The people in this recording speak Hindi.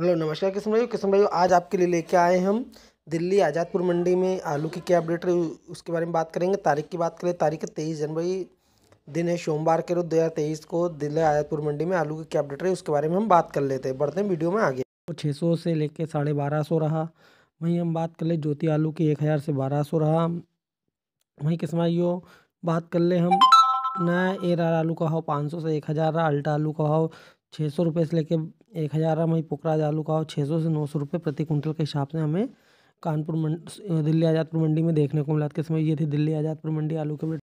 हेलो नमस्कार किशन भाई किशन भाई आज आपके लिए लेके आए हम दिल्ली आज़ादपुर मंडी में आलू की क्या अपडेट रही उसके बारे में बात करेंगे तारीख की बात करें तारीख है तेईस जनवरी दिन है सोमवार के रोज दो हज़ार तेईस को दिल्ली आज़ादपुर मंडी में आलू की क्या अपडेट रही उसके बारे में हम बात कर लेते हैं बढ़ते हैं वीडियो में आगे वो छः सौ से लेकर साढ़े बारह सौ रहा वहीं हम बात कर ले ज्योति आलू की एक हज़ार से बारह सौ रहा वहीं किस्म भाई बात कर ले हम नया आर आलू का भाव पाँच सौ से एक हज़ार रहा अल्टा आलू का भाव छः सौ रुपये से लेकर एक हज़ार हमें पुकराज आलू का और छः सौ से नौ सौ रुपये प्रति कुंटल के हिसाब से हमें कानपुर मंड दिल्ली आज़ादपुर मंडी में देखने को मिला इसके तो समय ये थी दिल्ली आज़ादपुर मंडी आलू के